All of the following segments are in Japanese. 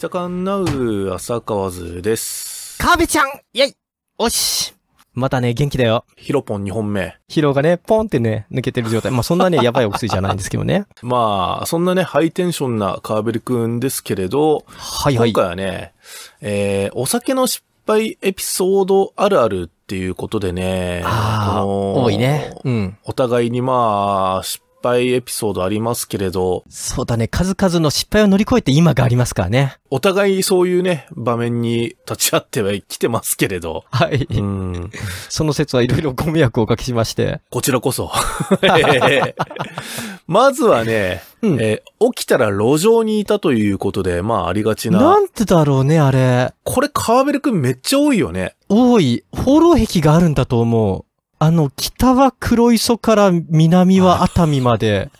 北関ナウ浅川ズです。ー辺ちゃんイェイおしまたね、元気だよ。ヒロポン2本目。ヒロがね、ポンってね、抜けてる状態。まあそんなね、やばいお薬じゃないんですけどね。まあ、そんなね、ハイテンションなカーベルくんですけれど、はいはい。今回はね、えー、お酒の失敗エピソードあるあるっていうことでね、ああ、多いね。うん。お互いにまあ、失敗エピソードありますけれど。そうだね。数々の失敗を乗り越えて今がありますからね。お互いそういうね、場面に立ち会っては来てますけれど。はい。うん。その説はいろいろご迷惑をおかけしまして。こちらこそ。まずはね、うん、えー、起きたら路上にいたということで、まあありがちな。なんてだろうね、あれ。これカーベルくんめっちゃ多いよね。多い。放浪壁があるんだと思う。あの、北は黒磯から南は熱海まで、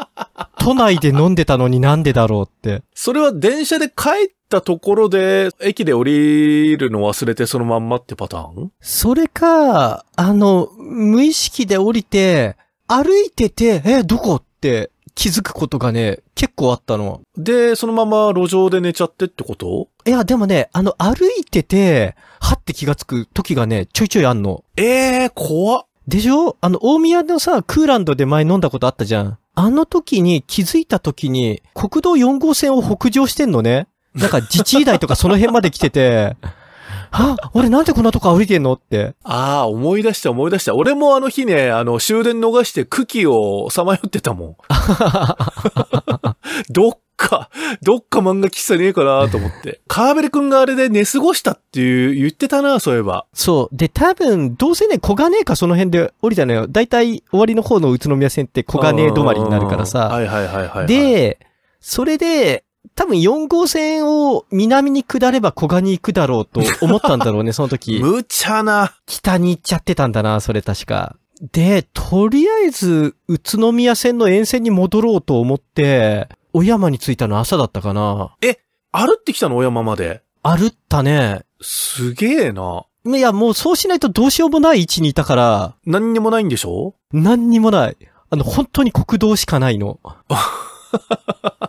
都内で飲んでたのになんでだろうって。それは電車で帰ったところで、駅で降りるの忘れてそのまんまってパターンそれか、あの、無意識で降りて、歩いてて、え、どこって気づくことがね、結構あったの。で、そのまま路上で寝ちゃってってこといや、でもね、あの、歩いてて、はって気がつく時がね、ちょいちょいあんの。ええー、怖っ。でしょあの、大宮のさ、クーランドで前飲んだことあったじゃん。あの時に気づいた時に、国道4号線を北上してんのね。なんか自治医大とかその辺まで来てて、あ、俺なんでこんなとこ歩いてんのって。ああ、思い出した思い出した。俺もあの日ね、あの、終電逃して茎をさまよってたもん。どっか、どっか漫画喫茶ねえかなと思って。カーベル君があれで寝過ごしたっていう言ってたな、そういえば。そう。で、多分、どうせね、小金かその辺で降りたのよ。だいたい終わりの方の宇都宮線って小金止まりになるからさ。はい、はいはいはいはい。で、それで、多分4号線を南に下れば小賀に行くだろうと思ったんだろうね、その時。無茶な。北に行っちゃってたんだな、それ確か。で、とりあえず、宇都宮線の沿線に戻ろうと思って、小山に着いたの朝だったかな。え、歩ってきたの小山まで。歩ったね。すげえな。いや、もうそうしないとどうしようもない位置にいたから。何にもないんでしょ何にもない。あの、本当に国道しかないの。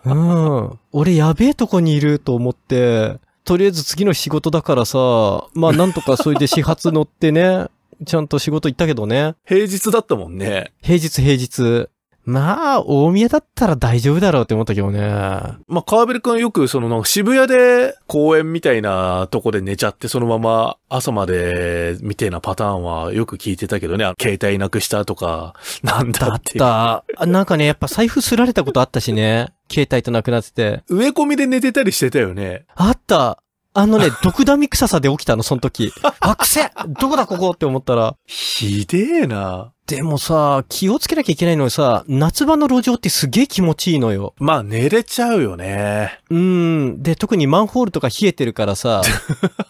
うん。俺やべえとこにいると思って、とりあえず次の仕事だからさ、まあ なんとかそれで始発乗ってね、ちゃんと仕事行ったけどね。平日だったもんね。平日平日。まあ、大宮だったら大丈夫だろうって思ったけどね。まあ、川辺くんよく、その、渋谷で公園みたいなとこで寝ちゃって、そのまま朝まで、みたいなパターンはよく聞いてたけどね。携帯なくしたとか、なんだって。あった。なんかね、やっぱ財布すられたことあったしね。携帯となくなってて。植え込みで寝てたりしてたよね。あった。あのね、毒ダミ臭さで起きたの、その時。あ、くせどこだここって思ったら。ひでえな。でもさ、気をつけなきゃいけないのはさ、夏場の路上ってすげえ気持ちいいのよ。まあ、寝れちゃうよね。うん。で、特にマンホールとか冷えてるからさ。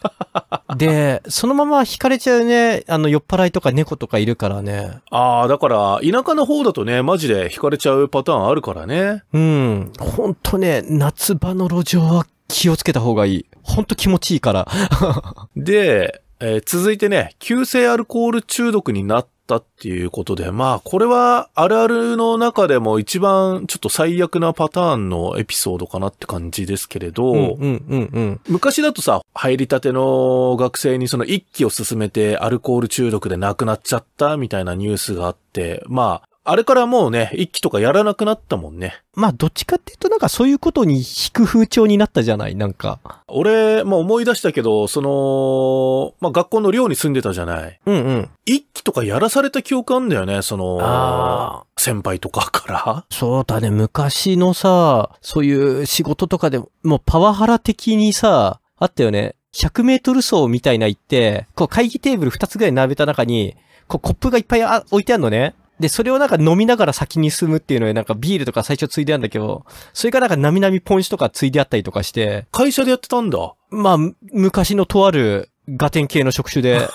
で、そのまま惹かれちゃうね。あの、酔っ払いとか猫とかいるからね。ああ、だから、田舎の方だとね、マジで惹かれちゃうパターンあるからね。うん。ほんとね、夏場の路上は気をつけた方がいい。ほんと気持ちいいから。で、えー、続いてね、急性アルコール中毒になっったっていうことで、まあ、これはあるあるの中でも一番ちょっと最悪なパターンのエピソードかなって感じですけれど、うんうん昔だとさ、入りたての学生にその一気を進めてアルコール中毒で亡くなっちゃったみたいなニュースがあって、まあ、あれからもうね、一期とかやらなくなったもんね。まあ、どっちかっていうとなんかそういうことに引く風潮になったじゃないなんか。俺、まあ思い出したけど、その、まあ学校の寮に住んでたじゃないうんうん。一期とかやらされた記憶あんだよね、その、先輩とかから。そうだね、昔のさ、そういう仕事とかでも、うパワハラ的にさ、あったよね。100メートル走みたいな行って、こう会議テーブル2つぐらい並べた中に、こうコップがいっぱい置いてあるのね。で、それをなんか飲みながら先に進むっていうので、なんかビールとか最初ついであるんだけど、それからなんかなみなみポン酢とかついであったりとかして。会社でやってたんだ。まあ、昔のとあるガテン系の職種で。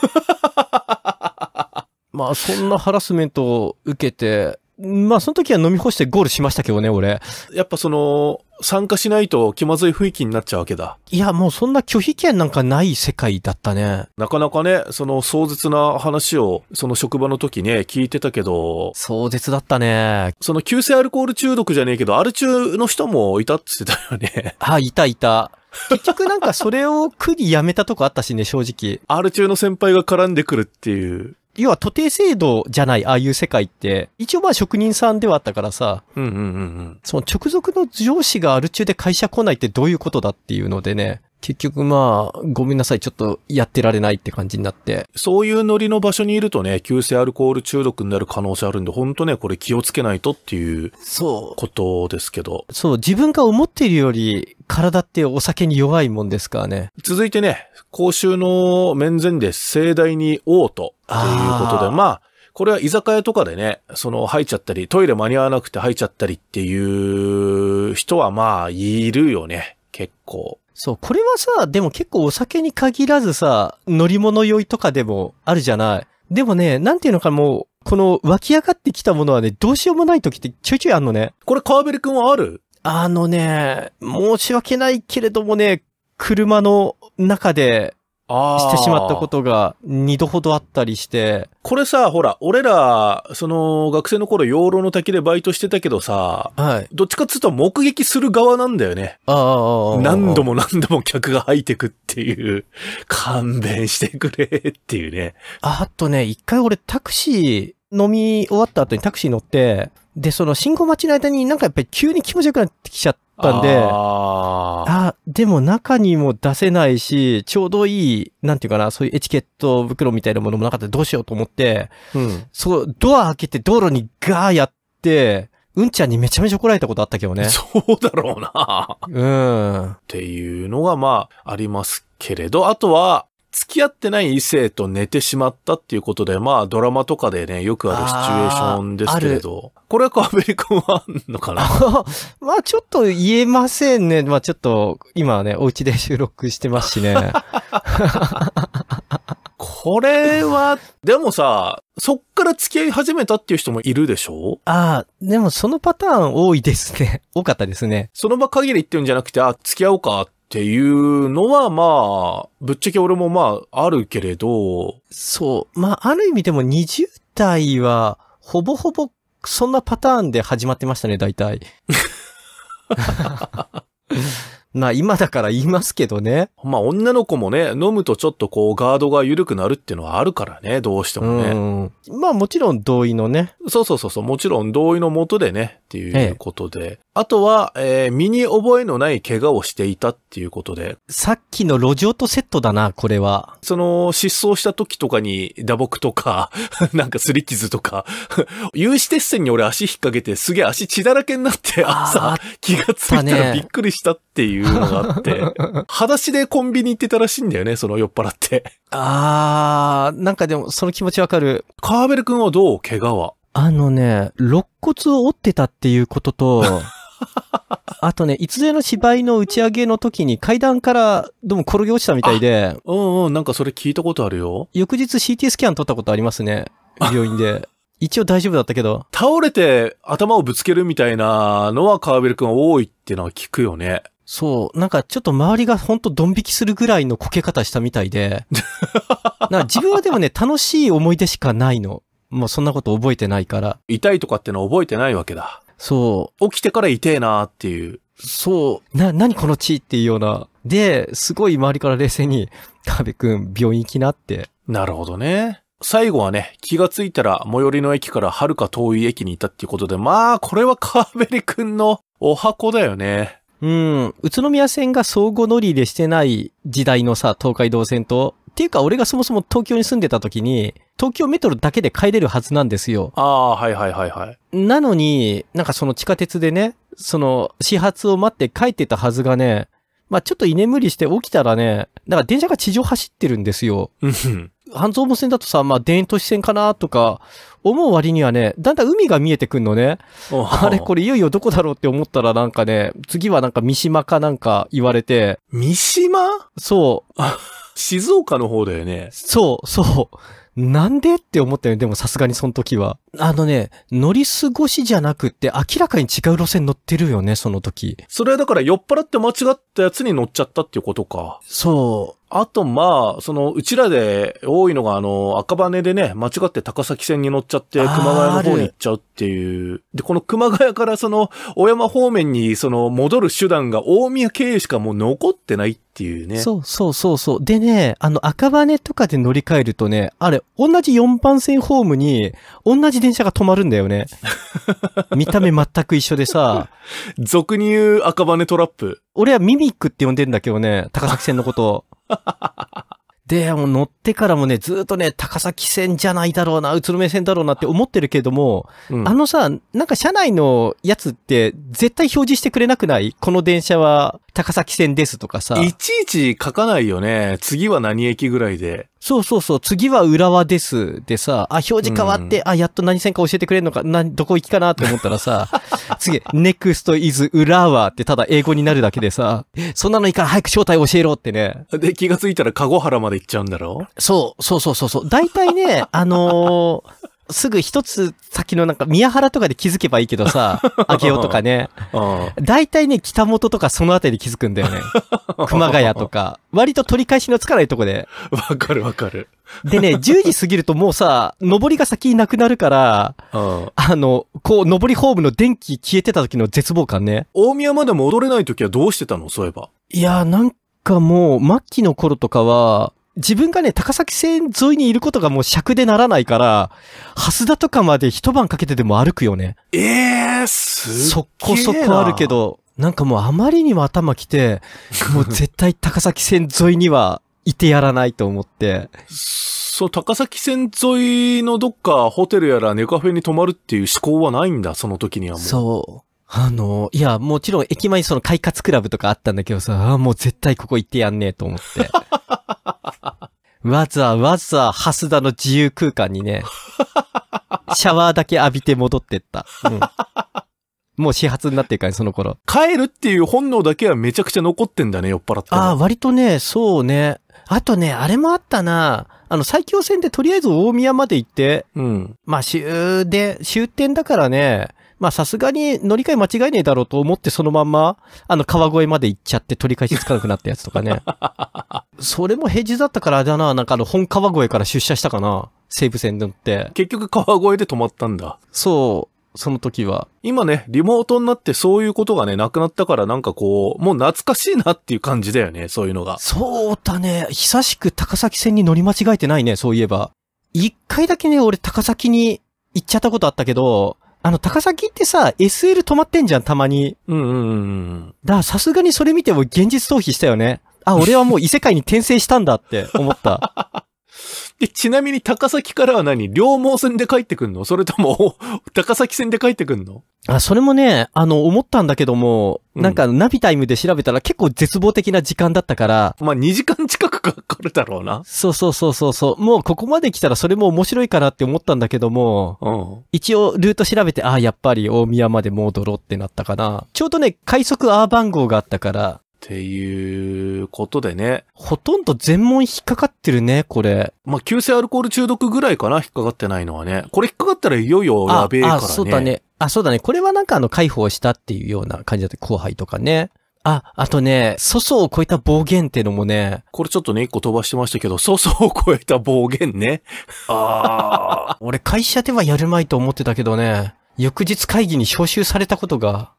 まあ、そんなハラスメントを受けて、まあ、その時は飲み干してゴールしましたけどね、俺。やっぱその、参加しないと気まずい雰囲気になっちゃうわけだ。いや、もうそんな拒否権なんかない世界だったね。なかなかね、その壮絶な話を、その職場の時ね、聞いてたけど。壮絶だったね。その急性アルコール中毒じゃねえけど、アル中の人もいたって言ってたよね。あ、いたいた。結局なんかそれを苦にやめたとこあったしね、正直。R 中の先輩が絡んでくるっていう。要は徒弟制度じゃない、ああいう世界って、一応まあ職人さんではあったからさ、うんうんうんうん。その直属の上司がある中で会社来ないってどういうことだっていうのでね、結局まあ、ごめんなさい、ちょっとやってられないって感じになって。そういうノリの場所にいるとね、急性アルコール中毒になる可能性あるんで、ほんとね、これ気をつけないとっていう、そう。ことですけど。そう、自分が思っているより、体ってお酒に弱いもんですからね。続いてね、公衆の面前で盛大に嘔吐ということで、あまあ、これは居酒屋とかでね、その入っちゃったり、トイレ間に合わなくて入っちゃったりっていう人はまあ、いるよね。結構。そう、これはさ、でも結構お酒に限らずさ、乗り物酔いとかでもあるじゃない。でもね、なんていうのかもう、この湧き上がってきたものはね、どうしようもない時ってちょいちょいあんのね。これ川辺くんはあるあのね、申し訳ないけれどもね、車の中でしてしまったことが二度ほどあったりして。これさ、ほら、俺ら、その、学生の頃、養老の滝でバイトしてたけどさ、はい。どっちかっつうと目撃する側なんだよね。ああ、何度も何度も客が入ってくっていう、勘弁してくれっていうね。あとね、一回俺タクシー、飲み終わった後にタクシー乗って、で、その信号待ちの間になんかやっぱり急に気持ちよくなってきちゃったんで、ああ、でも中にも出せないし、ちょうどいい、なんていうかな、そういうエチケット袋みたいなものもなかったらどうしようと思って、うん、そう、ドア開けて道路にガーやって、うんちゃんにめちゃめちゃ怒られたことあったけどね。そうだろうな。うん。っていうのが、まあ、ありますけれど、あとは、付き合ってない異性と寝てしまったっていうことで、まあドラマとかでね、よくあるシチュエーションですけれど、これは川べリくはあんのかな まあちょっと言えませんね。まあちょっと今はね、お家で収録してますしね。これは、でもさ、そっから付き合い始めたっていう人もいるでしょああ、でもそのパターン多いですね。多かったですね。その場限り言ってるんじゃなくて、あ、付き合おうかっっていうのは、まあ、ぶっちゃけ俺もまあ、あるけれど。そう。まあ、ある意味でも20代は、ほぼほぼ、そんなパターンで始まってましたね、大体。まあ今だから言いますけどね。まあ女の子もね、飲むとちょっとこうガードが緩くなるっていうのはあるからね、どうしてもね。うん、まあもちろん同意のね。そうそうそうそう、もちろん同意のもとでね、っていうことで。ええ、あとは、えー、身に覚えのない怪我をしていたっていうことで。さっきの路上とセットだな、これは。その、失踪した時とかに打撲とか、なんか擦り傷とか、有刺鉄線に俺足引っ掛けてすげえ足血だらけになって朝気がついたらびっくりしたってっていうのがあって、裸足でコンビニ行ってたらしいんだよね、その酔っ払って。あー、なんかでもその気持ちわかる。カーベル君はどう怪我は。あのね、肋骨を折ってたっていうことと、あとね、いつでの芝居の打ち上げの時に階段からどうも転げ落ちたみたいで。うんうん、なんかそれ聞いたことあるよ。翌日 CT スキャン取ったことありますね。病院で。一応大丈夫だったけど。倒れて頭をぶつけるみたいなのはカーベル君多いってのは聞くよね。そう、なんかちょっと周りがほんとドン引きするぐらいのこけ方したみたいで、な自分はでもね、楽しい思い出しかないの。もうそんなこと覚えてないから。痛いとかってのは覚えてないわけだ。そう。起きてから痛えなーっていう。そう。な、何この地っていうような。で、すごい周りから冷静に、田辺くん、病院行きなって。なるほどね。最後はね、気がついたら最寄りの駅から遥か遠い駅にいたっていうことで、まあ、これは川辺りくんのお箱だよね。うん、宇都宮線が相互乗り入れしてない時代のさ、東海道線と、っていうか俺がそもそも東京に住んでた時に、東京メトロだけで帰れるはずなんですよ。ああ、はいはいはいはい。なのに、なんかその地下鉄でね、その始発を待って帰ってたはずがね、まあちょっと居眠りして起きたらね、だから電車が地上走ってるんですよ。うん。半蔵門線だとさ、まあ、田園都市線かなとか、思う割にはね、だんだん海が見えてくんのね。あれ、これいよいよどこだろうって思ったらなんかね、次はなんか三島かなんか言われて。三島そう。静岡の方だよね。そう、そう。なんでって思ったよ。でもさすがにその時は。あのね、乗り過ごしじゃなくって明らかに違う路線乗ってるよね、その時。それはだから酔っ払って間違ったやつに乗っちゃったっていうことか。そう。あと、まあ、その、うちらで多いのが、あの、赤羽でね、間違って高崎線に乗っちゃって、熊谷の方に行っちゃうっていう。で、この熊谷からその、小山方面に、その、戻る手段が大宮経由しかもう残ってないっていうね。そうそうそうそう。でね、あの、赤羽とかで乗り換えるとね、あれ、同じ4番線ホームに、同じ電車が止まるんだよね。見た目全く一緒でさ。俗に言う赤羽トラップ。俺はミミックって呼んでんだけどね、高崎線のこと。で、もう乗ってからもね、ずっとね、高崎線じゃないだろうな、宇都宮線だろうなって思ってるけども、うん、あのさ、なんか車内のやつって絶対表示してくれなくないこの電車は高崎線ですとかさ。いちいち書かないよね。次は何駅ぐらいで。そうそうそう。次は浦和ですでさ、あ、表示変わって、うん、あ、やっと何線か教えてくれるのか、な、どこ行きかなと思ったらさ、次、next is 浦和ってただ英語になるだけでさ、そんなのいいから早く正体教えろってね。で、気がついたら籠原まで行っちゃうんだろそう、そうそうそうそう。大体ね、あのーすぐ一つ先のなんか宮原とかで気づけばいいけどさ、明うとかね。大体ね、北本とかそのあたりで気づくんだよね。熊谷とか。割と取り返しのつかないとこで。わかるわかる。でね、10時過ぎるともうさ、上りが先なくなるから、あの、こう、上りホームの電気消えてた時の絶望感ね。大宮まで戻れない時はどうしてたのそういえば。いや、なんかもう、末期の頃とかは、自分がね、高崎線沿いにいることがもう尺でならないから、蓮田とかまで一晩かけてでも歩くよね。ええー、すそこそこあるけど、なんかもうあまりにも頭きて、もう絶対高崎線沿いにはいてやらないと思って。そう、高崎線沿いのどっかホテルやらネカフェに泊まるっていう思考はないんだ、その時にはもう。そう。あの、いや、もちろん駅前にその快活クラブとかあったんだけどさ、あもう絶対ここ行ってやんねえと思って。わざわざ、ハスダの自由空間にね、シャワーだけ浴びて戻ってった。うん、もう始発になってるから、ね、その頃。帰るっていう本能だけはめちゃくちゃ残ってんだね、酔っ払って。ああ、割とね、そうね。あとね、あれもあったな。あの、最強戦でとりあえず大宮まで行って、うん。まあ、終で、終点だからね、まあさすがに乗り換え間違えねえだろうと思ってそのまんま、あの川越まで行っちゃって取り返しつかなくなったやつとかね。それも平日だったからだな、なんかあの本川越から出社したかな。西武線乗って。結局川越で止まったんだ。そう。その時は。今ね、リモートになってそういうことがね、なくなったからなんかこう、もう懐かしいなっていう感じだよね、そういうのが。そうだね。久しく高崎線に乗り間違えてないね、そういえば。一回だけね、俺高崎に行っちゃったことあったけど、あの、高崎ってさ、SL 止まってんじゃん、たまに。うんうんうん。だ、さすがにそれ見ても現実逃避したよね。あ、俺はもう異世界に転生したんだって思った。で、ちなみに高崎からは何両毛線で帰ってくんのそれとも 高崎線で帰ってくんのあ、それもね、あの、思ったんだけども、うんなんかナビタイムで調べたら結構絶望的な時間だったから、まあ、2時間近く かかるだろうな。そうそうそうそうそう、もうここまで来たらそれも面白いかなって思ったんだけども、うん。一応ルート調べて、ああ、やっぱり大宮まで戻ろうってなったかな。ちょうどね、快速 R 番号があったから、っていうことでね。ほとんど全問引っかかってるね、これ。まあ、急性アルコール中毒ぐらいかな、引っかかってないのはね。これ引っかかったらいよいよやべえからね。あ、あそうだね。あ、そうだね。これはなんかあの、解放したっていうような感じだった、後輩とかね。あ、あとね、粗相を超えた暴言っていうのもね。これちょっとね、一個飛ばしてましたけど、粗相を超えた暴言ね。ああ。俺会社ではやるまいと思ってたけどね、翌日会議に招集されたことが。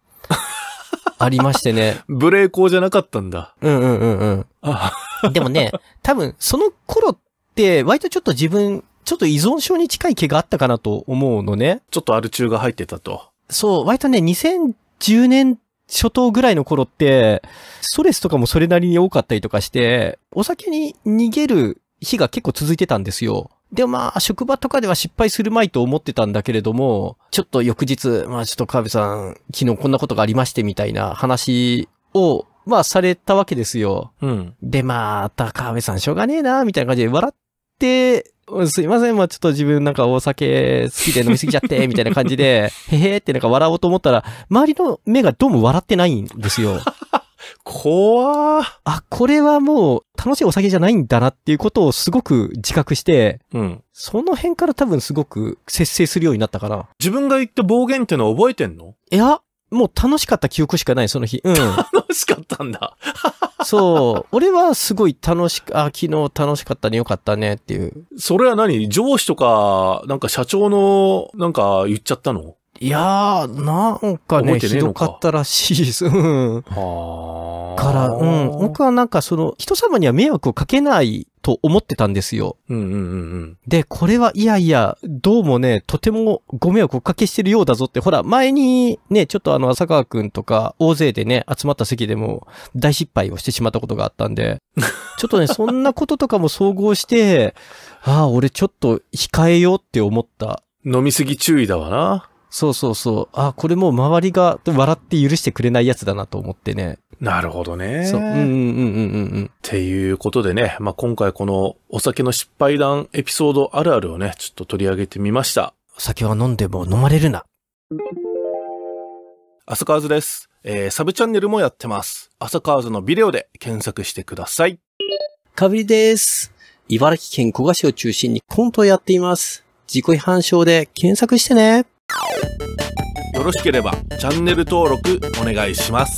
ありましてね。無礼講じゃなかったんだ。うんうんうんうん。でもね、多分その頃って、割とちょっと自分、ちょっと依存症に近い毛があったかなと思うのね。ちょっとアル中が入ってたと。そう、割とね、2010年初頭ぐらいの頃って、ストレスとかもそれなりに多かったりとかして、お酒に逃げる日が結構続いてたんですよ。でまあ、職場とかでは失敗するまいと思ってたんだけれども、ちょっと翌日、まあちょっと川辺さん、昨日こんなことがありましてみたいな話を、まあされたわけですよ。うん。でまあ、た川辺さんしょうがねえな、みたいな感じで笑って、すいません、まあちょっと自分なんかお酒好きで飲みすぎちゃって、みたいな感じで、へへってなんか笑おうと思ったら、周りの目がどうも笑ってないんですよ。怖あ、これはもう楽しいお酒じゃないんだなっていうことをすごく自覚して、うん。その辺から多分すごく節制するようになったかな。自分が言った暴言ってのは覚えてんのいや、もう楽しかった記憶しかない、その日。うん。楽しかったんだ。そう。俺はすごい楽しく、あ、昨日楽しかったね、よかったねっていう。それは何上司とか、なんか社長の、なんか言っちゃったのいやー、なんかね、ひどかったらしいです。うん。から、うん。僕はなんかその、人様には迷惑をかけないと思ってたんですよ。うんうんうん、で、これはいやいや、どうもね、とてもご迷惑をおかけしてるようだぞって、ほら、前にね、ちょっとあの、浅川くんとか、大勢でね、集まった席でも大失敗をしてしまったことがあったんで、ちょっとね、そんなこととかも総合して、ああ、俺ちょっと控えようって思った。飲みすぎ注意だわな。そうそうそう。あ、これもう周りが笑って許してくれないやつだなと思ってね。なるほどね。そう。うんうんうんうんうん。っていうことでね、まあ、今回このお酒の失敗談エピソードあるあるをね、ちょっと取り上げてみました。お酒は飲んでも飲まれるな。浅川図です。えー、サブチャンネルもやってます。浅川図のビデオで検索してください。かぶりです。茨城県古河市を中心にコントをやっています。自己批判症で検索してね。よろしければチャンネル登録お願いします